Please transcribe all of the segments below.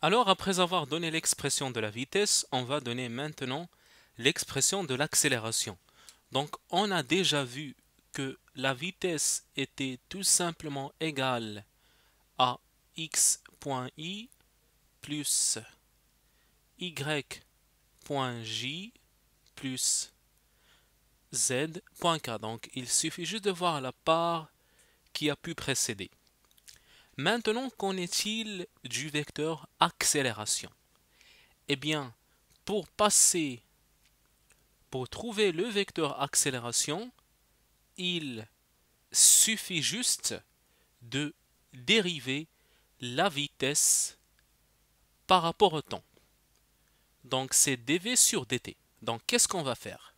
Alors après avoir donné l'expression de la vitesse, on va donner maintenant l'expression de l'accélération. Donc on a déjà vu que la vitesse était tout simplement égale à x.i plus y.j plus z.k. Donc il suffit juste de voir la part qui a pu précéder. Maintenant, qu'en est-il du vecteur accélération Eh bien, pour passer, pour trouver le vecteur accélération, il suffit juste de dériver la vitesse par rapport au temps. Donc c'est dv sur dt. Donc qu'est-ce qu'on va faire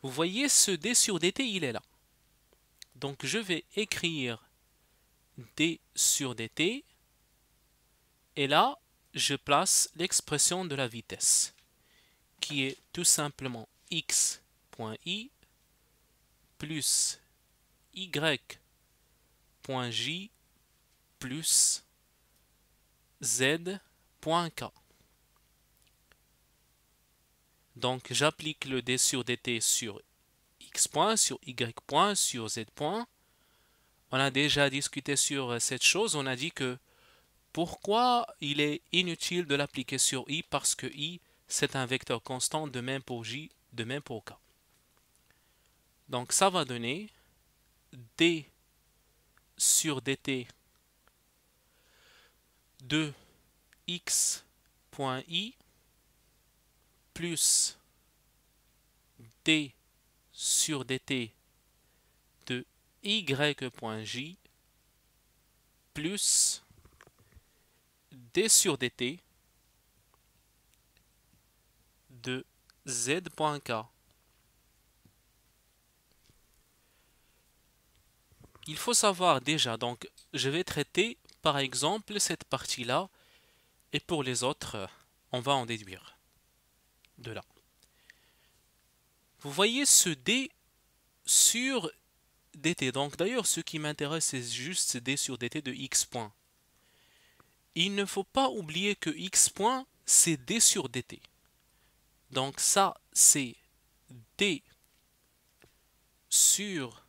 Vous voyez ce d sur dt, il est là. Donc je vais écrire d sur dt. Et là, je place l'expression de la vitesse, qui est tout simplement x.i plus y.j plus z.k. Donc j'applique le d sur dt sur x sur y point, sur z on a déjà discuté sur euh, cette chose, on a dit que pourquoi il est inutile de l'appliquer sur i parce que i c'est un vecteur constant de même pour j, de même pour k. Donc ça va donner d sur dt de x plus d sur dt y.j plus d sur dt de z.k. Il faut savoir déjà, donc je vais traiter par exemple cette partie-là et pour les autres, on va en déduire de là. Vous voyez ce d sur dt. Donc d'ailleurs, ce qui m'intéresse, c'est juste d sur dt de x point. Il ne faut pas oublier que x point, c'est d sur dt. Donc ça, c'est d sur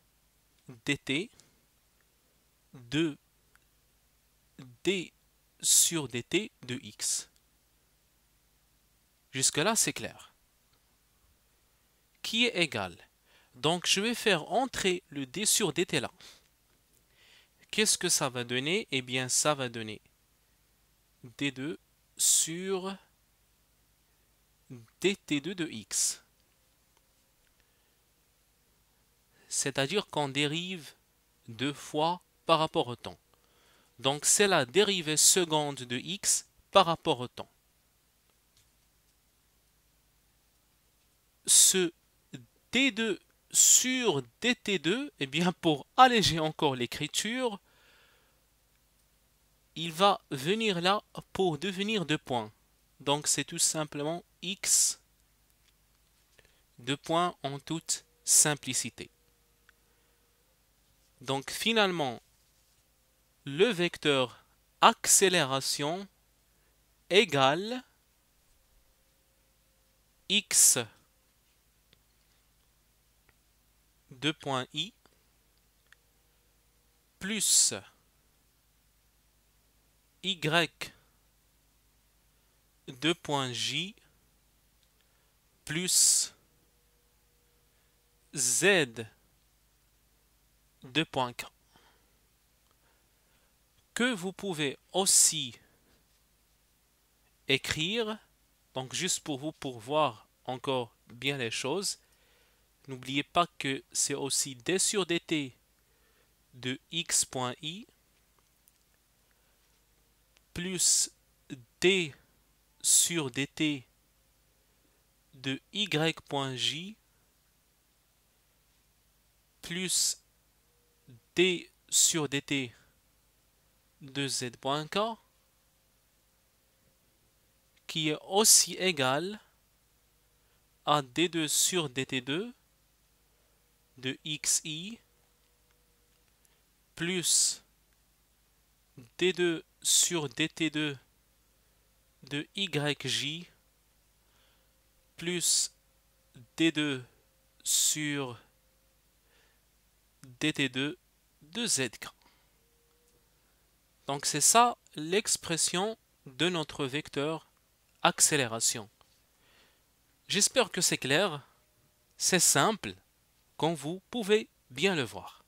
dt de d sur dt de x. Jusque-là, c'est clair. Qui est égal donc je vais faire entrer le D sur DT là. Qu'est-ce que ça va donner Eh bien ça va donner D2 sur DT2 de X. C'est-à-dire qu'on dérive deux fois par rapport au temps. Donc c'est la dérivée seconde de X par rapport au temps. Ce D2 sur DT2, et eh bien pour alléger encore l'écriture, il va venir là pour devenir deux points. Donc c'est tout simplement x deux points en toute simplicité. Donc finalement, le vecteur accélération égale x 2.i i plus y 2.j plus z deux que vous pouvez aussi écrire donc juste pour vous pour voir encore bien les choses N'oubliez pas que c'est aussi d sur dt de x.i plus d sur dt de y.j plus d sur dt de z.k qui est aussi égal à d2 sur dt2 de xi plus d2 sur dt2 de yj plus d2 sur dt2 de z Donc c'est ça l'expression de notre vecteur accélération. J'espère que c'est clair, c'est simple, comme vous pouvez bien le voir.